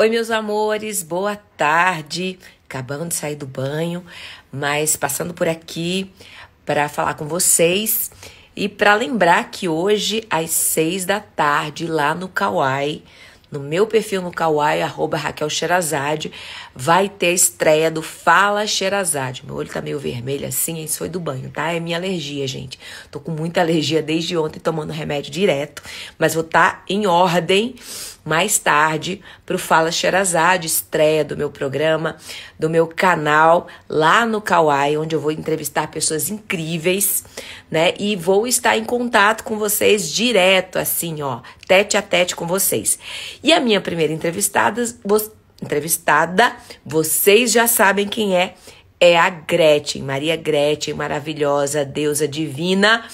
Oi, meus amores, boa tarde. Acabando de sair do banho, mas passando por aqui para falar com vocês e para lembrar que hoje às seis da tarde lá no Kauai no meu perfil no Kawaii, arroba Raquel Xerazade, vai ter a estreia do Fala Xerazade. Meu olho tá meio vermelho assim, isso foi do banho, tá? É minha alergia, gente. Tô com muita alergia desde ontem, tomando remédio direto, mas vou estar tá em ordem mais tarde pro Fala Xerazade, estreia do meu programa, do meu canal lá no Kawaii, onde eu vou entrevistar pessoas incríveis, né? E vou estar em contato com vocês direto, assim, ó, tete a tete com vocês. E a minha primeira entrevistada, entrevistada, vocês já sabem quem é, é a Gretchen, Maria Gretchen, maravilhosa, deusa divina.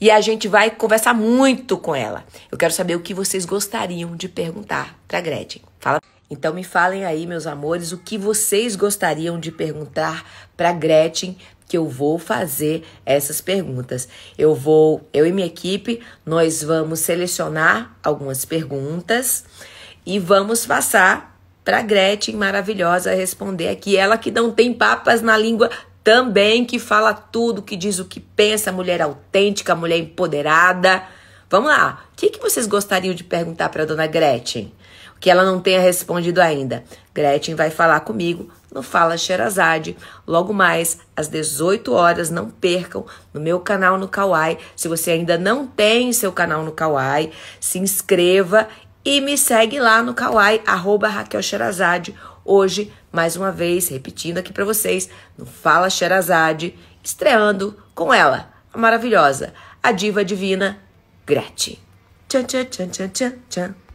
E a gente vai conversar muito com ela. Eu quero saber o que vocês gostariam de perguntar para Gretchen. Fala. Então me falem aí, meus amores, o que vocês gostariam de perguntar para Gretchen que eu vou fazer essas perguntas. Eu vou, eu e minha equipe, nós vamos selecionar algumas perguntas e vamos passar para Gretchen maravilhosa responder aqui. Ela que não tem papas na língua também, que fala tudo, que diz o que pensa, mulher autêntica, mulher empoderada. Vamos lá. O que, que vocês gostariam de perguntar para dona Gretchen? que ela não tenha respondido ainda. Gretchen vai falar comigo no Fala Xerazade, logo mais às 18 horas, não percam no meu canal no Kawai. Se você ainda não tem seu canal no Kawai, se inscreva e me segue lá no Kawai, arroba Raquel Xerazade. Hoje, mais uma vez, repetindo aqui para vocês, no Fala Xerazade, estreando com ela, a maravilhosa, a diva divina Gretchen. Tchan, tchan, tchan, tchan, tchan, tchan.